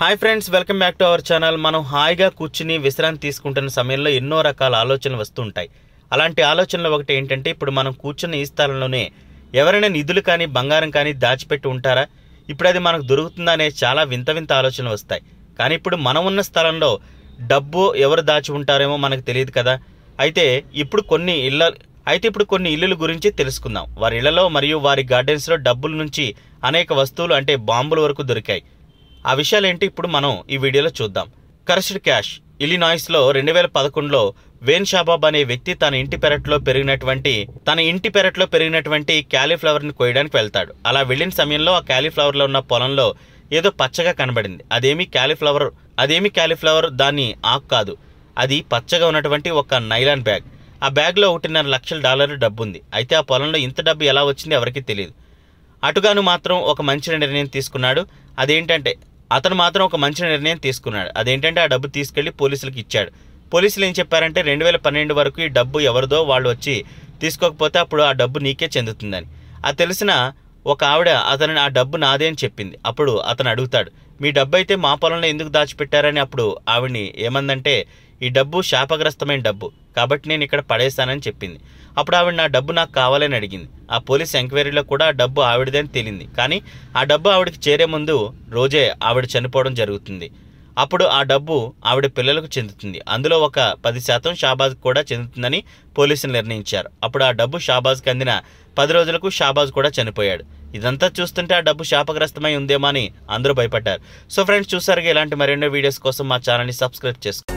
hi friends welcome back to our channel మనం హాయిగా కూర్చుని విశ్రాంతి తీసుకుంటున్న సమయంలో ఎన్నో రకాల ఆలోచనలు వస్తుంటాయి అలాంటి ఆలోచనలు ఒకటి ఏంటంటే ఇప్పుడు మనం కూర్చున్న ఈ స్థలంలోనే ఎవరైనా నిధులు కానీ బంగారం కానీ దాచిపెట్టి ఉంటారా ఇప్పుడు అది మనకు దొరుకుతుందా అనే చాలా వింత వింత ఆలోచనలు వస్తాయి కానీ ఇప్పుడు మనం ఉన్న స్థలంలో డబ్బు ఎవరు దాచి ఉంటారేమో మనకు తెలియదు కదా అయితే ఇప్పుడు కొన్ని ఇళ్ళ అయితే ఇప్పుడు కొన్ని ఇల్లుల గురించి తెలుసుకుందాం వారి ఇళ్లలో మరియు వారి గార్డెన్స్లో డబ్బుల నుంచి అనేక వస్తువులు అంటే బాంబుల వరకు దొరికాయి ఆ విషయాలు ఏంటి ఇప్పుడు మనం ఈ వీడియోలో చూద్దాం కరస్డ్ క్యాష్ ఇలినాయిస్లో రెండు వేల పదకొండులో వేన్ షాబాబ్ అనే వ్యక్తి తన ఇంటి పెరట్లో పెరిగినటువంటి తన ఇంటి పెరట్లో పెరిగినటువంటి క్యాలీఫ్లవర్ని కోయడానికి వెళ్తాడు అలా వెళ్ళిన సమయంలో ఆ క్యాలీఫ్లవర్లో ఉన్న పొలంలో ఏదో పచ్చగా కనబడింది అదేమి క్యాలీఫ్లవర్ అదేమి క్యాలీఫ్లవర్ దాన్ని ఆకు కాదు అది పచ్చగా ఉన్నటువంటి ఒక నైలాన్ బ్యాగ్ ఆ బ్యాగ్లో ఒకటిన్నర లక్షల డాలర్ల డబ్బు ఉంది అయితే ఆ పొలంలో ఇంత డబ్బు ఎలా వచ్చింది ఎవరికీ తెలియదు అటుగాను మాత్రం ఒక మంచి నిర్ణయం తీసుకున్నాడు అదేంటంటే అతను మాత్రం ఒక మంచి నిర్ణయం తీసుకున్నాడు అదేంటంటే ఆ డబ్బు తీసుకెళ్లి పోలీసులకు ఇచ్చాడు పోలీసులు ఏం చెప్పారంటే రెండు వేల పన్నెండు వరకు ఈ డబ్బు ఎవరిదో వాళ్ళు వచ్చి తీసుకోకపోతే అప్పుడు ఆ డబ్బు నీకే చెందుతుందని అది తెలిసిన ఒక ఆవిడ అతను ఆ డబ్బు నాదే అని చెప్పింది అప్పుడు అతను అడుగుతాడు మీ డబ్బు అయితే మా పొలంలో ఎందుకు దాచిపెట్టారని అప్పుడు ఆవిడని ఏమందంటే ఈ డబ్బు శాపగ్రస్తమైన డబ్బు కాబట్టి నేను ఇక్కడ పడేస్తానని చెప్పింది అప్పుడు ఆవిడ నా డబ్బు నాకు కావాలని అడిగింది ఆ పోలీస్ ఎంక్వైరీలో కూడా ఆ డబ్బు ఆవిడదని తేలింది కానీ ఆ డబ్బు ఆవిడకి చేరే ముందు రోజే ఆవిడ చనిపోవడం జరుగుతుంది అప్పుడు ఆ డబ్బు ఆవిడ పిల్లలకు చెందుతుంది అందులో ఒక పది శాతం షాబాజ్ కూడా చెందుతుందని పోలీసులు నిర్ణయించారు అప్పుడు ఆ డబ్బు షాబాజ్కి అందిన పది రోజులకు షాబాజ్ కూడా చనిపోయాడు ఇదంతా చూస్తుంటే ఆ డబ్బు శాపగ్రస్తమై ఉందేమో అని అందరూ భయపడ్డారు సో ఫ్రెండ్స్ చూసారుగా ఇలాంటి మరెన్నో వీడియోస్ కోసం మా ఛానల్ని సబ్స్క్రైబ్ చేసుకోండి